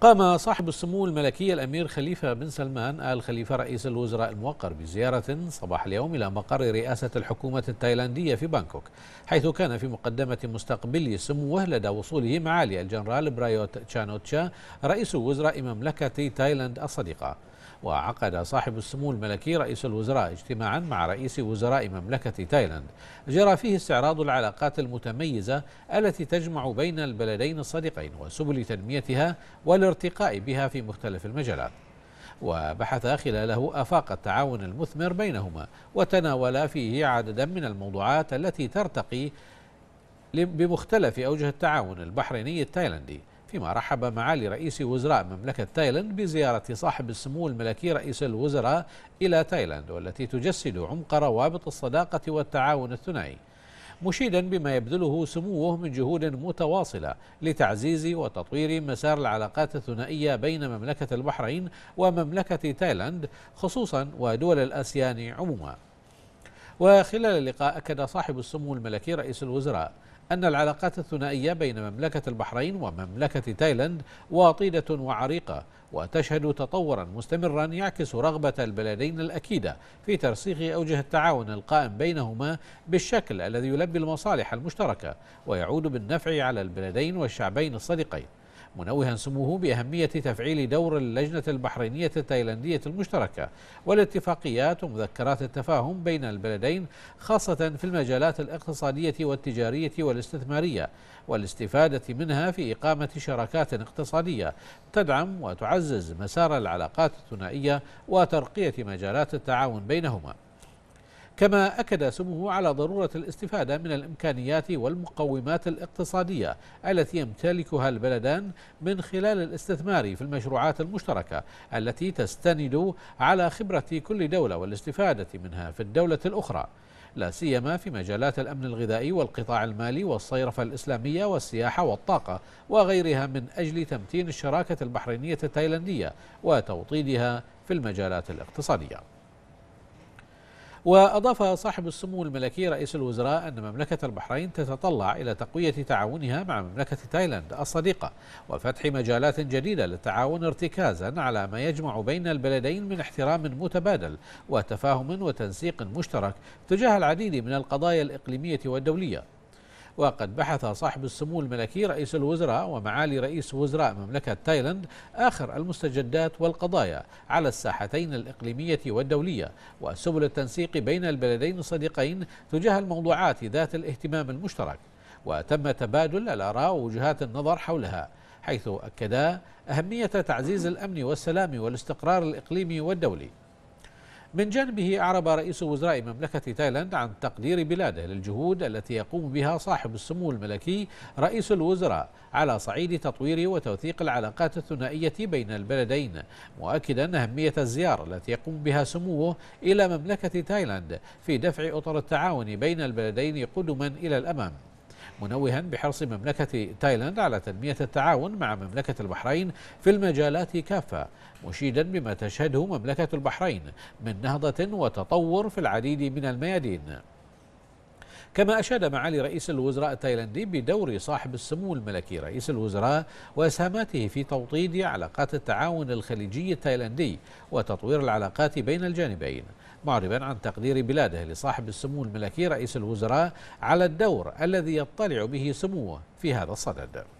قام صاحب السمو الملكي الأمير خليفة بن سلمان آل خليفة رئيس الوزراء الموقر بزيارة صباح اليوم إلى مقر رئاسة الحكومة التايلاندية في بانكوك حيث كان في مقدمة مستقبلي سموه لدى وصوله معالي الجنرال برايوت تشانوتشا رئيس وزراء مملكة تايلاند الصديقة وعقد صاحب السمو الملكي رئيس الوزراء اجتماعا مع رئيس وزراء مملكة تايلاند جرى فيه استعراض العلاقات المتميزة التي تجمع بين البلدين الصديقين وسبل تنميتها والارتقاء بها في مختلف المجالات وبحث خلاله آفاق التعاون المثمر بينهما وتناولا فيه عددا من الموضوعات التي ترتقي بمختلف أوجه التعاون البحريني التايلندي فيما رحب معالي رئيس وزراء مملكة تايلاند بزيارة صاحب السمو الملكي رئيس الوزراء إلى تايلاند والتي تجسد عمق روابط الصداقة والتعاون الثنائي مشيدا بما يبذله سموه من جهود متواصلة لتعزيز وتطوير مسار العلاقات الثنائية بين مملكة البحرين ومملكة تايلاند خصوصا ودول الأسيان عموما وخلال اللقاء أكد صاحب السمو الملكي رئيس الوزراء أن العلاقات الثنائية بين مملكة البحرين ومملكة تايلاند وطيدة وعريقة وتشهد تطورا مستمرا يعكس رغبة البلدين الأكيدة في ترسيخ أوجه التعاون القائم بينهما بالشكل الذي يلبي المصالح المشتركة ويعود بالنفع على البلدين والشعبين الصديقين منوها سموه بأهمية تفعيل دور اللجنة البحرينية التايلاندية المشتركة والاتفاقيات ومذكرات التفاهم بين البلدين خاصة في المجالات الاقتصادية والتجارية والاستثمارية والاستفادة منها في إقامة شراكات اقتصادية تدعم وتعزز مسار العلاقات الثنائية وترقية مجالات التعاون بينهما كما أكد سموه على ضرورة الاستفادة من الإمكانيات والمقومات الاقتصادية التي يمتلكها البلدان من خلال الاستثمار في المشروعات المشتركة التي تستند على خبرة كل دولة والاستفادة منها في الدولة الأخرى لا سيما في مجالات الأمن الغذائي والقطاع المالي والصيرفة الإسلامية والسياحة والطاقة وغيرها من أجل تمتين الشراكة البحرينية التايلندية وتوطيدها في المجالات الاقتصادية وأضاف صاحب السمو الملكي رئيس الوزراء أن مملكة البحرين تتطلع إلى تقوية تعاونها مع مملكة تايلاند الصديقة وفتح مجالات جديدة للتعاون ارتكازا على ما يجمع بين البلدين من احترام متبادل وتفاهم وتنسيق مشترك تجاه العديد من القضايا الإقليمية والدولية وقد بحث صاحب السمو الملكي رئيس الوزراء ومعالي رئيس وزراء مملكة تايلاند آخر المستجدات والقضايا على الساحتين الإقليمية والدولية وسبل التنسيق بين البلدين الصديقين تجاه الموضوعات ذات الاهتمام المشترك وتم تبادل الآراء ووجهات النظر حولها حيث أكدا أهمية تعزيز الأمن والسلام والاستقرار الإقليمي والدولي من جانبه أعرب رئيس وزراء مملكة تايلاند عن تقدير بلاده للجهود التي يقوم بها صاحب السمو الملكي رئيس الوزراء على صعيد تطوير وتوثيق العلاقات الثنائية بين البلدين مؤكدا أهمية الزيارة التي يقوم بها سموه إلى مملكة تايلاند في دفع أطر التعاون بين البلدين قدما إلى الأمام منوها بحرص مملكة تايلاند على تنمية التعاون مع مملكة البحرين في المجالات كافة مشيدا بما تشهده مملكة البحرين من نهضة وتطور في العديد من الميادين كما أشاد معالي رئيس الوزراء التايلاندي بدور صاحب السمو الملكي رئيس الوزراء وإسهاماته في توطيد علاقات التعاون الخليجي التايلاندي وتطوير العلاقات بين الجانبين معربا عن تقدير بلاده لصاحب السمو الملكي رئيس الوزراء على الدور الذي يطلع به سموه في هذا الصدد